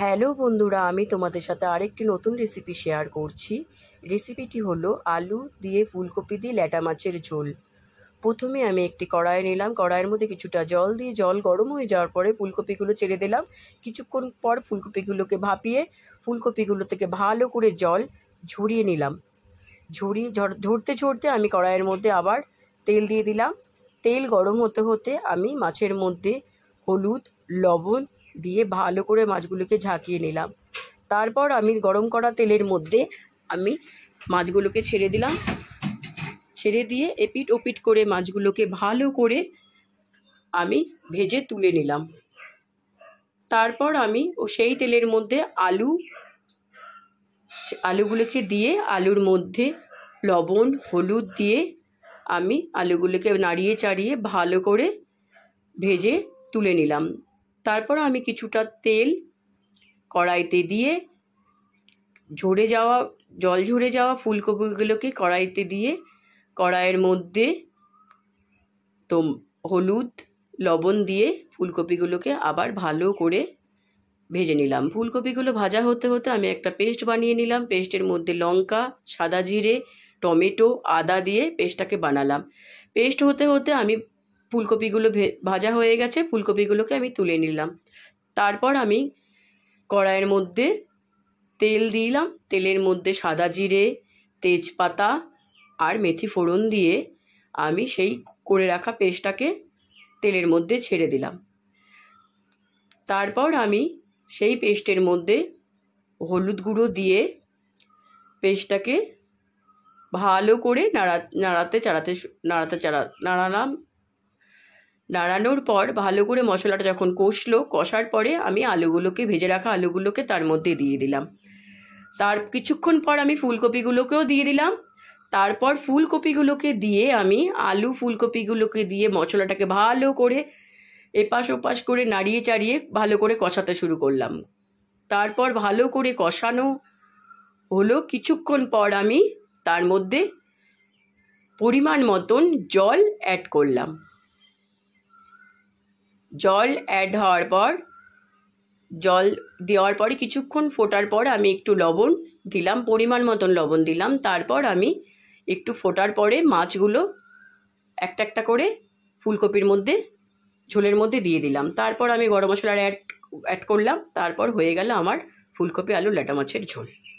hello বন্ধুরা আমি তোমাদের সাথে আরেকটি নতুন রেসিপি শেয়ার করছি রেসিপিটি হলো আলু দিয়ে ফুলকপি দিয়ে ল্যাটা মাছের ঝোল প্রথমে আমি একটি কড়াই নিলাম কড়াইয়ের মধ্যে কিছুটা জল দিয়ে জল গরম হয়ে যাওয়ার পরে ফুলকপিগুলো ছেড়ে দিলাম কিছুক্ষণ পর ফুলকপিগুলোকে ভাপিয়ে ফুলকপিগুলো থেকে ভালো করে জল ঝরিয়ে নিলাম ঝরিয়ে ঝরতে ঝরতে আমি কড়াইয়ের মধ্যে আবার তেল দিয়ে দিলাম তেল গরম হতে হতে আমি মাছের মধ্যে হলুদ লবণ দিয়ে ভালো করে মাছগুলোকে ঝাঁকিয়ে নিলাম তারপর আমি গরম করা তেলের মধ্যে আমি মাছগুলোকে ছেড়ে দিলাম ছেড়ে দিয়ে এপিট ওপিট করে মাছগুলোকে ভালো করে আমি ভেজে তুলে নিলাম তারপর আমি ও সেই তেলের মধ্যে আলু আলুগুলোকে দিয়ে আলুর মধ্যে লবণ হলুদ দিয়ে আমি আলুগুলোকে নাড়িয়ে চাড়িয়ে ভালো করে ভেজে তুলে নিলাম তারপর আমি কিছুটা তেল কড়াইতে দিয়ে ঝরে যাওয়া জল ঝরে যাওয়া ফুলকপিগুলোকে কড়াইতে দিয়ে কড়াইয়ের মধ্যে তো হলুদ লবণ দিয়ে ফুলকপিগুলোকে আবার ভালো করে ভেজে নিলাম ফুলকপিগুলো ভাজা হতে হতে আমি একটা পেস্ট বানিয়ে নিলাম পেস্টের মধ্যে লঙ্কা সাদা জিরে টমেটো আদা দিয়ে পেস্টটাকে বানালাম পেস্ট হতে হতে আমি ফুলকপিগুলো ভাজা হয়ে গেছে ফুলকপিগুলোকে আমি তুলে নিলাম তারপর আমি কড়াইয়ের মধ্যে তেল দিলাম তেলের মধ্যে সাদা জিরে তেজপাতা আর মেথি ফোড়ন দিয়ে আমি সেই করে রাখা পেস্টটাকে তেলের মধ্যে ছেড়ে দিলাম তারপর আমি সেই পেস্টের মধ্যে হলুদ গুঁড়ো দিয়ে পেস্টটাকে ভালো করে নাড়া নাড়াতে চাড়াতে নাড়াতে চাড়া নাড়ালাম নাড়ানোর পর ভালো করে মশলাটা যখন কষলো কষার পরে আমি আলুগুলোকে ভেজে রাখা আলুগুলোকে তার মধ্যে দিয়ে দিলাম তার কিছুক্ষণ পর আমি ফুলকপিগুলোকেও দিয়ে দিলাম তারপর ফুলকপিগুলোকে দিয়ে আমি আলু ফুলকপিগুলোকে দিয়ে মশলাটাকে ভালো করে এপাশ ওপাশ করে নাড়িয়ে চাড়িয়ে ভালো করে কষাতে শুরু করলাম তারপর ভালো করে কষানো হলো কিছুক্ষণ পর আমি তার মধ্যে পরিমাণ মতন জল অ্যাড করলাম জল অ্যাড হওয়ার পর জল দেওয়ার পরে কিছুক্ষণ ফোটার পর আমি একটু লবণ দিলাম পরিমাণ মতন লবণ দিলাম তারপর আমি একটু ফোটার পরে মাছগুলো একটা একটা করে ফুলকপির মধ্যে ঝোলের মধ্যে দিয়ে দিলাম তারপর আমি গরম মশলার অ্যাড অ্যাড করলাম তারপর হয়ে গেল আমার ফুলকপি আলু ল্যাটা মাছের ঝোল